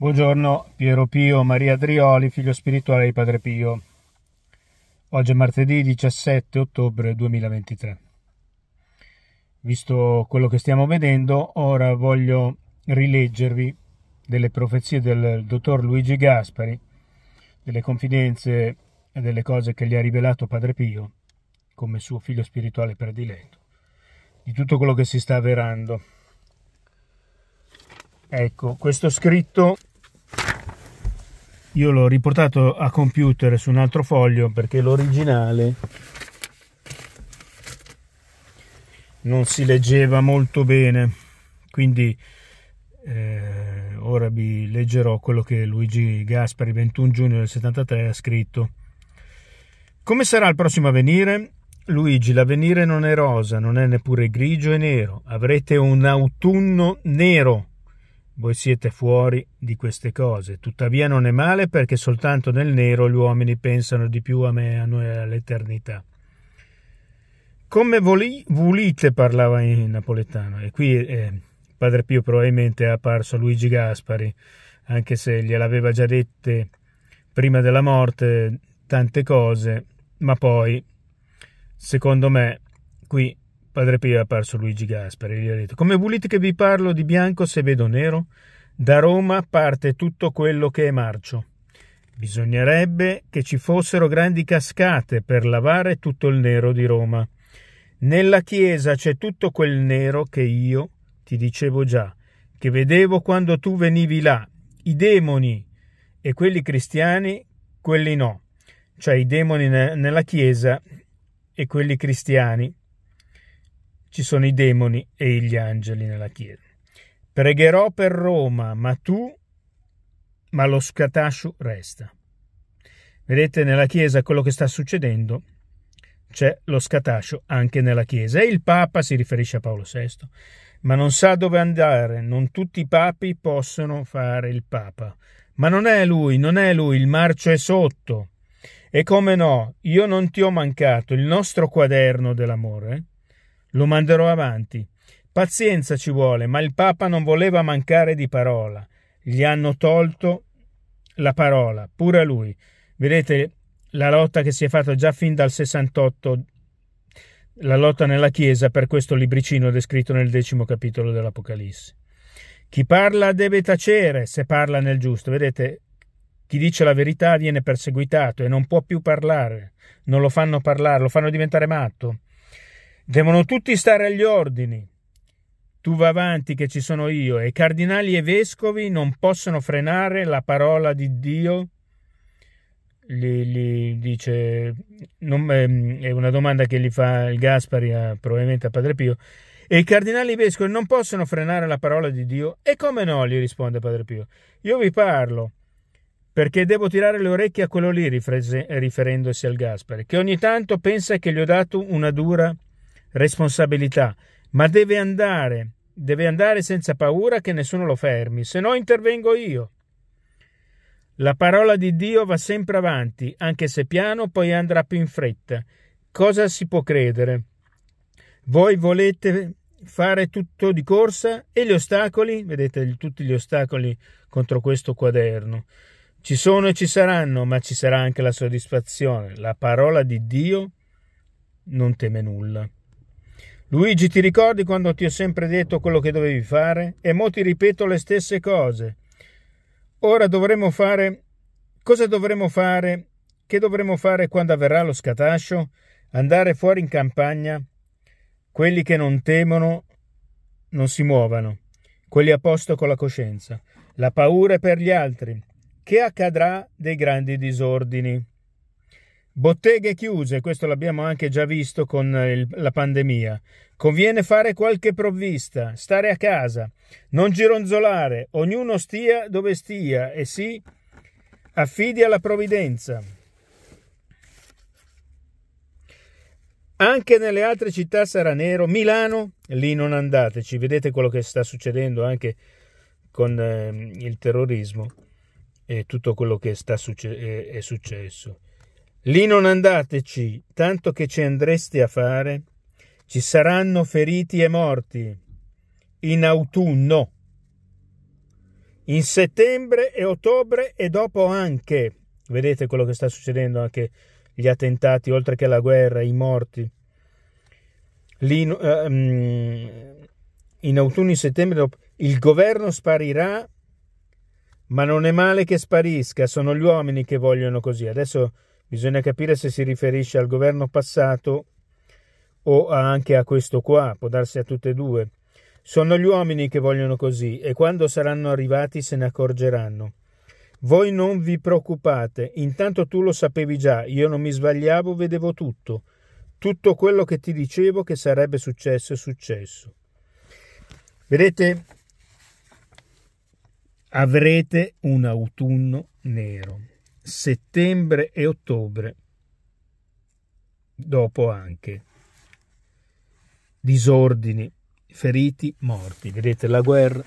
Buongiorno, Piero Pio Maria Drioli, figlio spirituale di Padre Pio. Oggi è martedì 17 ottobre 2023. Visto quello che stiamo vedendo, ora voglio rileggervi delle profezie del dottor Luigi Gaspari, delle confidenze e delle cose che gli ha rivelato Padre Pio come suo figlio spirituale prediletto, di tutto quello che si sta avverando. Ecco, questo scritto io l'ho riportato a computer su un altro foglio perché l'originale non si leggeva molto bene quindi eh, ora vi leggerò quello che Luigi Gaspari 21 giugno del 73 ha scritto come sarà il prossimo avvenire? Luigi, l'avvenire non è rosa, non è neppure grigio e nero. Avrete un autunno nero voi siete fuori di queste cose. Tuttavia non è male perché soltanto nel nero gli uomini pensano di più a me, a noi all'eternità. Come voli, volite parlava in napoletano. E qui eh, Padre Pio probabilmente è apparso Luigi Gaspari, anche se gliel'aveva già dette prima della morte tante cose, ma poi, secondo me, qui Padre Pio è apparso Luigi Gaspari e gli ha detto: Come volete che vi parlo di bianco se vedo nero? Da Roma parte tutto quello che è marcio. Bisognerebbe che ci fossero grandi cascate per lavare tutto il nero di Roma. Nella chiesa c'è tutto quel nero che io ti dicevo già, che vedevo quando tu venivi là, i demoni e quelli cristiani, quelli no, cioè i demoni nella chiesa e quelli cristiani ci sono i demoni e gli angeli nella Chiesa. Pregherò per Roma, ma tu, ma lo scatascio resta. Vedete nella Chiesa quello che sta succedendo? C'è lo scatascio anche nella Chiesa. E il Papa si riferisce a Paolo VI, ma non sa dove andare, non tutti i papi possono fare il Papa. Ma non è lui, non è lui, il marcio è sotto. E come no, io non ti ho mancato il nostro quaderno dell'amore lo manderò avanti. Pazienza ci vuole, ma il Papa non voleva mancare di parola. Gli hanno tolto la parola, pure a lui. Vedete la lotta che si è fatta già fin dal 68, la lotta nella Chiesa per questo libricino descritto nel decimo capitolo dell'Apocalisse. Chi parla deve tacere se parla nel giusto. Vedete, chi dice la verità viene perseguitato e non può più parlare. Non lo fanno parlare, lo fanno diventare matto. Devono tutti stare agli ordini. Tu va avanti che ci sono io e cardinali e vescovi non possono frenare la parola di Dio. Gli, gli dice, non, ehm, è una domanda che gli fa il Gaspari a, probabilmente a Padre Pio. E i cardinali e i vescovi non possono frenare la parola di Dio? E come no? gli risponde Padre Pio. Io vi parlo perché devo tirare le orecchie a quello lì, riferendosi al Gaspari, che ogni tanto pensa che gli ho dato una dura responsabilità, ma deve andare, deve andare senza paura che nessuno lo fermi, se no intervengo io. La parola di Dio va sempre avanti, anche se piano poi andrà più in fretta. Cosa si può credere? Voi volete fare tutto di corsa e gli ostacoli, vedete tutti gli ostacoli contro questo quaderno. Ci sono e ci saranno, ma ci sarà anche la soddisfazione. La parola di Dio non teme nulla. Luigi, ti ricordi quando ti ho sempre detto quello che dovevi fare? E mo ti ripeto le stesse cose. Ora dovremo fare... Cosa dovremo fare? Che dovremo fare quando avverrà lo scatascio? Andare fuori in campagna? Quelli che non temono non si muovano. Quelli a posto con la coscienza. La paura è per gli altri. Che accadrà dei grandi disordini? Botteghe chiuse, questo l'abbiamo anche già visto con il, la pandemia. Conviene fare qualche provvista, stare a casa, non gironzolare, ognuno stia dove stia e si affidi alla provvidenza. Anche nelle altre città sarà nero, Milano, lì non andateci, vedete quello che sta succedendo anche con eh, il terrorismo e tutto quello che sta succe- eh, è successo. Lì non andateci, tanto che ci andreste a fare. Ci saranno feriti e morti. In autunno. In settembre e ottobre e dopo anche. Vedete quello che sta succedendo anche gli attentati, oltre che la guerra, i morti. Lì, ehm, in autunno, in settembre, il governo sparirà, ma non è male che sparisca, sono gli uomini che vogliono così. Adesso Bisogna capire se si riferisce al governo passato o anche a questo qua, può darsi a tutte e due. Sono gli uomini che vogliono così e quando saranno arrivati se ne accorgeranno. Voi non vi preoccupate, intanto tu lo sapevi già, io non mi sbagliavo, vedevo tutto. Tutto quello che ti dicevo che sarebbe successo è successo. Vedete, avrete un autunno nero settembre e ottobre, dopo anche disordini, feriti, morti. Vedete la guerra.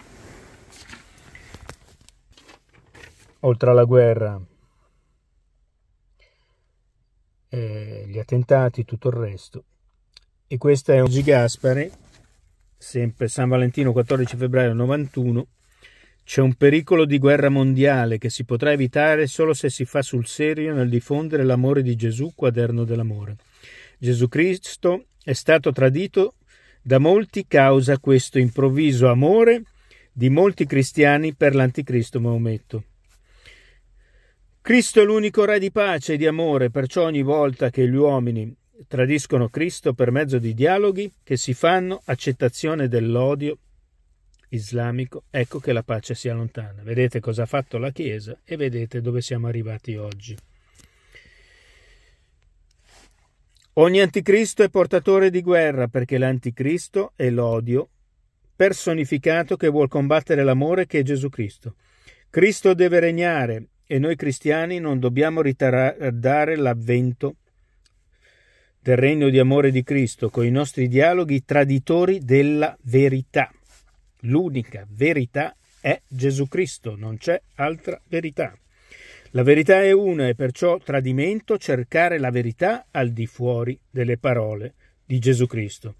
Oltre alla guerra, eh, gli attentati, tutto il resto. E questa è Oggi Gaspare, sempre San Valentino, 14 febbraio 91. C'è un pericolo di guerra mondiale che si potrà evitare solo se si fa sul serio nel diffondere l'amore di Gesù, quaderno dell'amore. Gesù Cristo è stato tradito da molti causa questo improvviso amore di molti cristiani per l'anticristo Maometto. Cristo è l'unico re di pace e di amore, perciò ogni volta che gli uomini tradiscono Cristo per mezzo di dialoghi che si fanno accettazione dell'odio islamico, ecco che la pace si allontana. Vedete cosa ha fatto la Chiesa e vedete dove siamo arrivati oggi. Ogni anticristo è portatore di guerra perché l'anticristo è l'odio personificato che vuol combattere l'amore che è Gesù Cristo. Cristo deve regnare e noi cristiani non dobbiamo ritardare l'avvento del regno di amore di Cristo con i nostri dialoghi traditori della verità. L'unica verità è Gesù Cristo, non c'è altra verità. La verità è una e perciò tradimento cercare la verità al di fuori delle parole di Gesù Cristo.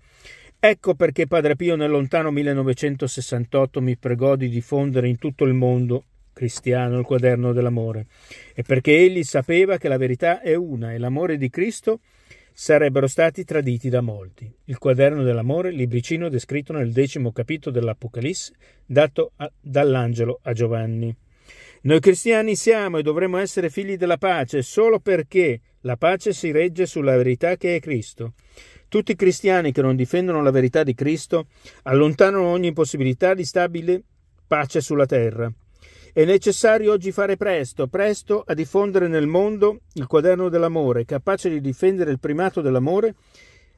Ecco perché Padre Pio nel lontano 1968 mi pregò di diffondere in tutto il mondo cristiano il quaderno dell'amore e perché egli sapeva che la verità è una e l'amore di Cristo è sarebbero stati traditi da molti. Il quaderno dell'amore, libricino descritto nel decimo capitolo dell'Apocalisse, dato a, dall'angelo a Giovanni. Noi cristiani siamo e dovremmo essere figli della pace solo perché la pace si regge sulla verità che è Cristo. Tutti i cristiani che non difendono la verità di Cristo allontanano ogni possibilità di stabile pace sulla terra. È necessario oggi fare presto, presto a diffondere nel mondo il quaderno dell'amore, capace di difendere il primato dell'amore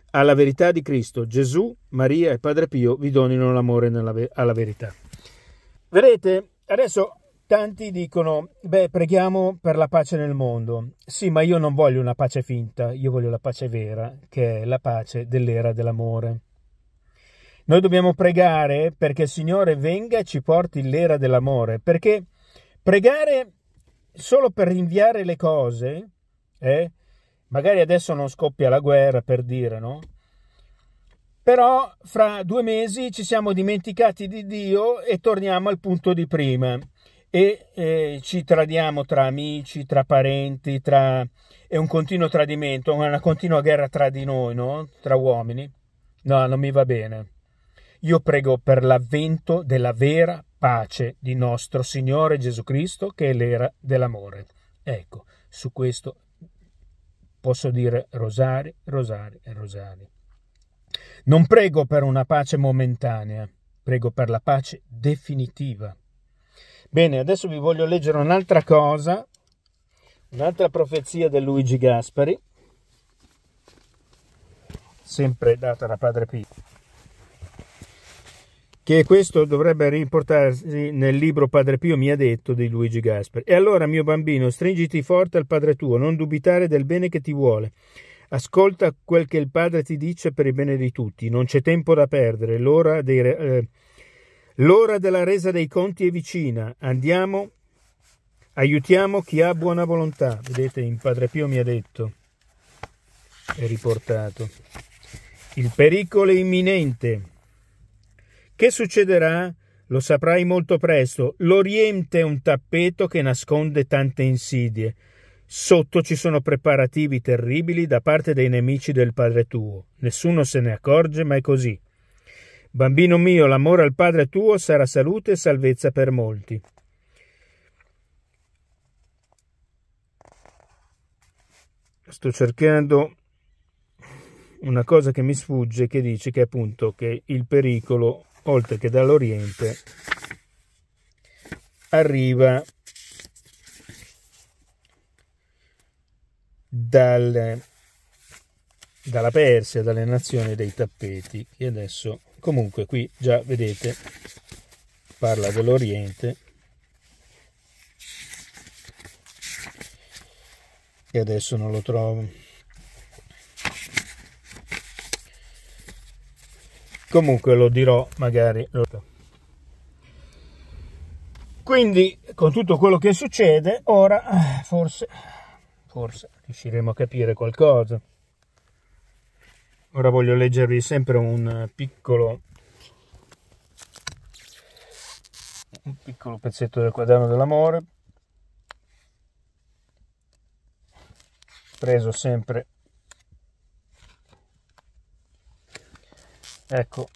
alla verità di Cristo. Gesù, Maria e Padre Pio vi donino l'amore ve- alla verità. Vedete, adesso tanti dicono, beh, preghiamo per la pace nel mondo. Sì, ma io non voglio una pace finta, io voglio la pace vera, che è la pace dell'era dell'amore. Noi dobbiamo pregare perché il Signore venga e ci porti l'era dell'amore, perché pregare solo per rinviare le cose, eh? magari adesso non scoppia la guerra per dire, no? Però fra due mesi ci siamo dimenticati di Dio e torniamo al punto di prima e eh, ci tradiamo tra amici, tra parenti, tra... è un continuo tradimento, una continua guerra tra di noi, no? Tra uomini. No, non mi va bene. Io prego per l'avvento della vera pace di nostro Signore Gesù Cristo, che è l'era dell'amore. Ecco, su questo posso dire rosari, rosari e rosari. Non prego per una pace momentanea, prego per la pace definitiva. Bene, adesso vi voglio leggere un'altra cosa, un'altra profezia di Luigi Gaspari, sempre data da Padre Pio che questo dovrebbe riportarsi nel libro Padre Pio mi ha detto di Luigi Gasperi. E allora, mio bambino, stringiti forte al Padre tuo, non dubitare del bene che ti vuole. Ascolta quel che il Padre ti dice per il bene di tutti, non c'è tempo da perdere, l'ora, dei, eh, l'ora della resa dei conti è vicina, andiamo, aiutiamo chi ha buona volontà. Vedete, in Padre Pio mi ha detto, è riportato. Il pericolo è imminente, che succederà? Lo saprai molto presto. L'Oriente è un tappeto che nasconde tante insidie. Sotto ci sono preparativi terribili da parte dei nemici del Padre tuo. Nessuno se ne accorge, ma è così. Bambino mio, l'amore al Padre tuo sarà salute e salvezza per molti. Sto cercando una cosa che mi sfugge che dice che appunto che il pericolo oltre che dall'Oriente, arriva dal, dalla Persia, dalle nazioni dei tappeti. E adesso, comunque, qui già vedete, parla dell'Oriente. E adesso non lo trovo. comunque lo dirò magari quindi con tutto quello che succede ora eh, forse forse riusciremo a capire qualcosa ora voglio leggervi sempre un eh, piccolo un piccolo pezzetto del quaderno dell'amore preso sempre ecco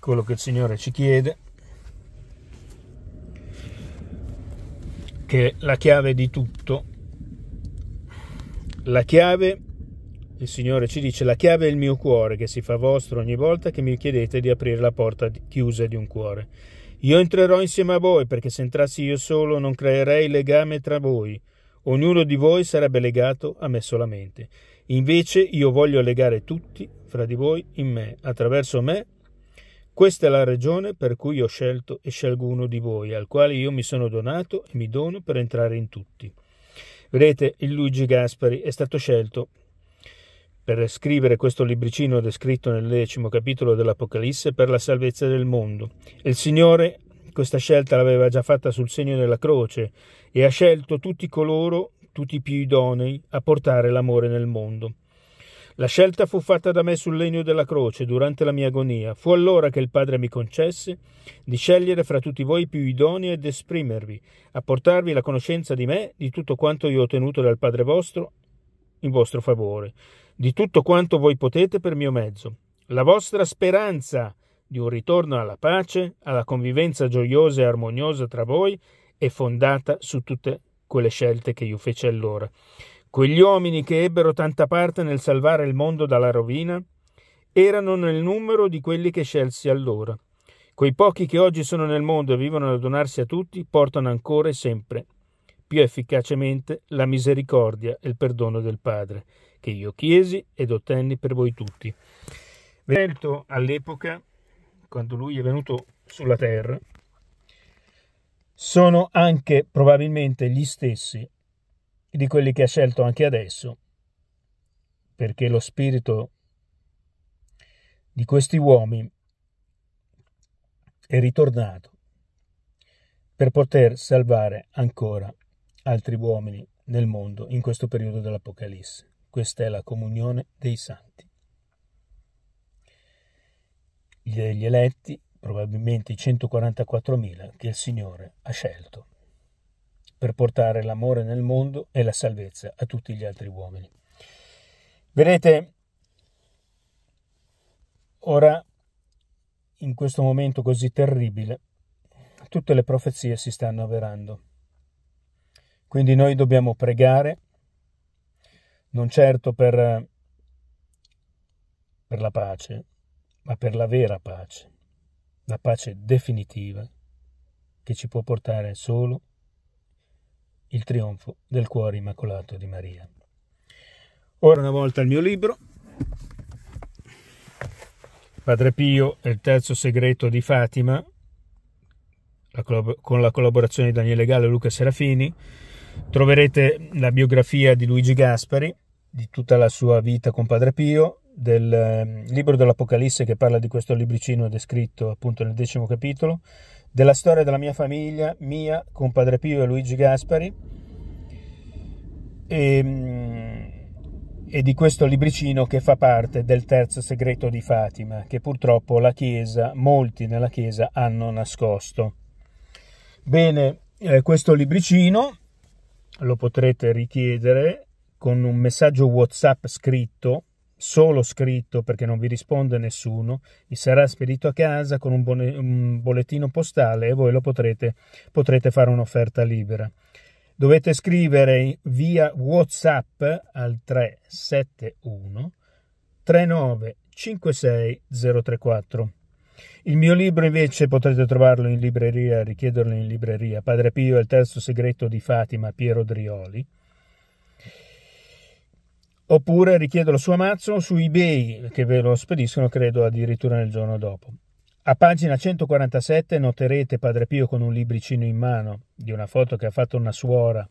quello che il Signore ci chiede che la chiave di tutto la chiave il Signore ci dice la chiave è il mio cuore che si fa vostro ogni volta che mi chiedete di aprire la porta chiusa di un cuore io entrerò insieme a voi perché se entrassi io solo non creerei legame tra voi ognuno di voi sarebbe legato a me solamente Invece io voglio legare tutti fra di voi in me, attraverso me. Questa è la ragione per cui ho scelto e scelgo uno di voi, al quale io mi sono donato e mi dono per entrare in tutti. Vedete, il Luigi Gaspari è stato scelto per scrivere questo libricino descritto nel decimo capitolo dell'Apocalisse per la salvezza del mondo. Il Signore questa scelta l'aveva già fatta sul segno della croce e ha scelto tutti coloro tutti i più idonei a portare l'amore nel mondo. La scelta fu fatta da me sul legno della croce durante la mia agonia. Fu allora che il Padre mi concesse di scegliere fra tutti voi più idonei ed esprimervi, a portarvi la conoscenza di me, di tutto quanto io ho ottenuto dal Padre vostro in vostro favore, di tutto quanto voi potete per mio mezzo. La vostra speranza di un ritorno alla pace, alla convivenza gioiosa e armoniosa tra voi, è fondata su tutte le piccole scelte che io feci allora. Quegli uomini che ebbero tanta parte nel salvare il mondo dalla rovina erano nel numero di quelli che scelsi allora. Quei pochi che oggi sono nel mondo e vivono a donarsi a tutti portano ancora e sempre più efficacemente la misericordia e il perdono del Padre, che io chiesi ed ottenni per voi tutti. Velto all'epoca, quando lui è venuto sulla terra, sono anche probabilmente gli stessi di quelli che ha scelto anche adesso, perché lo spirito di questi uomini è ritornato per poter salvare ancora altri uomini nel mondo in questo periodo dell'Apocalisse. Questa è la comunione dei santi. Gli eletti probabilmente i 144.000 che il Signore ha scelto per portare l'amore nel mondo e la salvezza a tutti gli altri uomini. Vedete, ora, in questo momento così terribile, tutte le profezie si stanno avverando. Quindi noi dobbiamo pregare, non certo per, per la pace, ma per la vera pace la pace definitiva che ci può portare solo il trionfo del cuore immacolato di Maria. Ora una volta il mio libro, Padre Pio e il terzo segreto di Fatima, con la collaborazione di Daniele Gallo e Luca Serafini, troverete la biografia di Luigi Gaspari, di tutta la sua vita con Padre Pio, del ehm, libro dell'Apocalisse che parla di questo libricino descritto appunto nel decimo capitolo, della storia della mia famiglia, mia, con Padre Pio e Luigi Gaspari, e, ehm, e di questo libricino che fa parte del terzo segreto di Fatima, che purtroppo la Chiesa, molti nella Chiesa, hanno nascosto. Bene, eh, questo libricino lo potrete richiedere con un messaggio WhatsApp scritto solo scritto perché non vi risponde nessuno, vi sarà spedito a casa con un, bone- un bollettino postale e voi lo potrete, potrete fare un'offerta libera. Dovete scrivere via WhatsApp al 371 3956034. Il mio libro invece potrete trovarlo in libreria, richiederlo in libreria. Padre Pio è il terzo segreto di Fatima, Piero Drioli oppure richiedo la sua Amazon su eBay che ve lo spediscono credo addirittura nel giorno dopo. A pagina 147 noterete Padre Pio con un libricino in mano di una foto che ha fatto una suora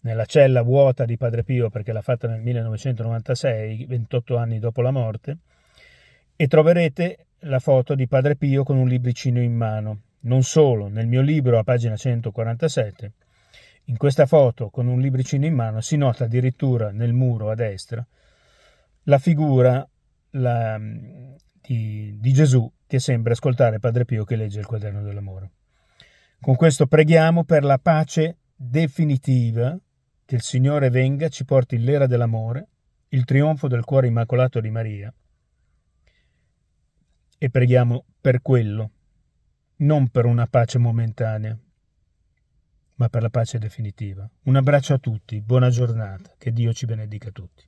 nella cella vuota di Padre Pio perché l'ha fatta nel 1996, 28 anni dopo la morte, e troverete la foto di Padre Pio con un libricino in mano. Non solo, nel mio libro a pagina 147 in questa foto, con un libricino in mano, si nota addirittura nel muro a destra la figura la, mm, di, di Gesù che sembra ascoltare Padre Pio che legge il quaderno dell'amore. Con questo preghiamo per la pace definitiva, che il Signore venga, ci porti l'era dell'amore, il trionfo del cuore immacolato di Maria. E preghiamo per quello, non per una pace momentanea, ma per la pace definitiva. Un abbraccio a tutti, buona giornata, che Dio ci benedica tutti.